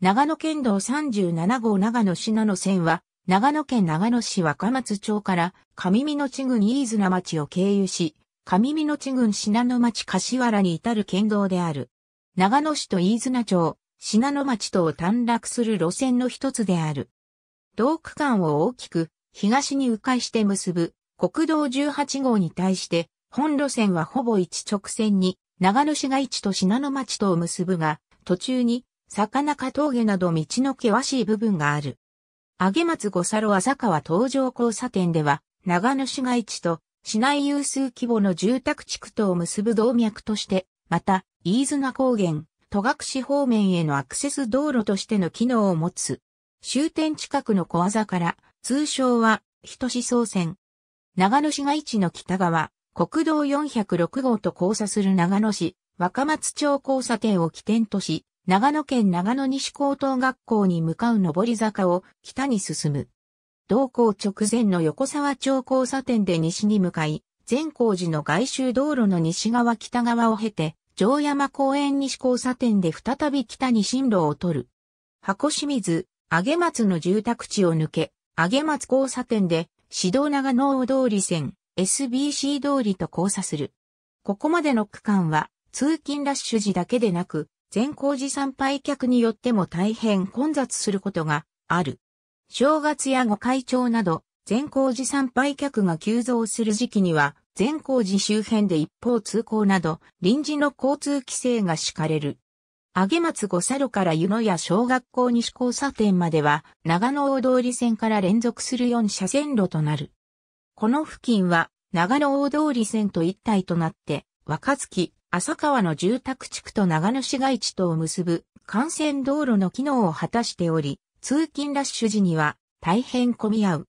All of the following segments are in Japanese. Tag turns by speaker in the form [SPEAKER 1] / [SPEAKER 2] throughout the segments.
[SPEAKER 1] 長野県道37号長野市なの線は、長野県長野市若松町から上美野地郡飯綱町を経由し、上美野地郡信濃町柏原に至る県道である。長野市と飯綱町、信濃町とを短絡する路線の一つである。同区間を大きく東に迂回して結ぶ国道18号に対して、本路線はほぼ一直線に長野市街地と信濃町とを結ぶが、途中に坂中峠など道の険しい部分がある。上松五佐路浅川東上交差点では、長野市街地と市内有数規模の住宅地区とを結ぶ動脈として、また、飯綱高原、戸隠方面へのアクセス道路としての機能を持つ。終点近くの小技から、通称は、人志総線。長野市街地の北側、国道406号と交差する長野市、若松町交差点を起点とし、長野県長野西高等学校に向かう上り坂を北に進む。同校直前の横沢町交差点で西に向かい、善光寺の外周道路の西側北側を経て、城山公園西交差点で再び北に進路を取る。箱清水、上松の住宅地を抜け、上松交差点で、市道長野大通り線、SBC 通りと交差する。ここまでの区間は、通勤ラッシュ時だけでなく、善光寺参拝客によっても大変混雑することがある。正月や御開帳など、善光寺参拝客が急増する時期には、善光寺周辺で一方通行など、臨時の交通規制が敷かれる。上松五佐路から湯野屋小学校西交差点までは、長野大通り線から連続する4車線路となる。この付近は、長野大通り線と一体となって、若月、浅川の住宅地区と長野市街地とを結ぶ幹線道路の機能を果たしており、通勤ラッシュ時には大変混み合う。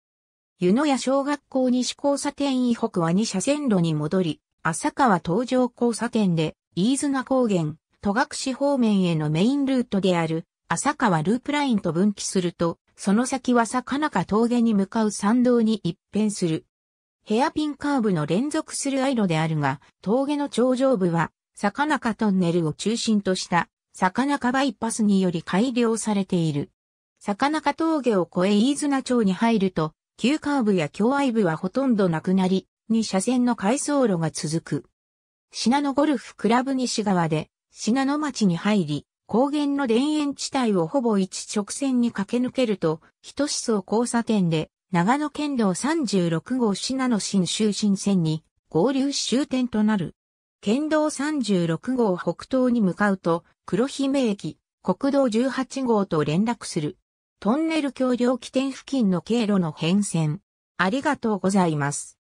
[SPEAKER 1] 湯野屋小学校西交差点以北は2車線路に戻り、浅川東上交差点で飯綱高原、戸隠方面へのメインルートである浅川ループラインと分岐すると、その先は坂中峠に向かう山道に一変する。ヘアピンカーブの連続するアイロであるが、峠の頂上部は、坂中トンネルを中心とした、坂中バイパスにより改良されている。坂中峠を越え飯綱町に入ると、急カーブや境愛部はほとんどなくなり、2車線の回送路が続く。品野ゴルフクラブ西側で、品野町に入り、高原の田園地帯をほぼ一直線に駆け抜けると、一思想交差点で、長野県道36号信濃新州新線に合流し終点となる。県道36号北東に向かうと、黒姫駅、国道18号と連絡する。トンネル橋梁起点付近の経路の変遷。ありがとうございます。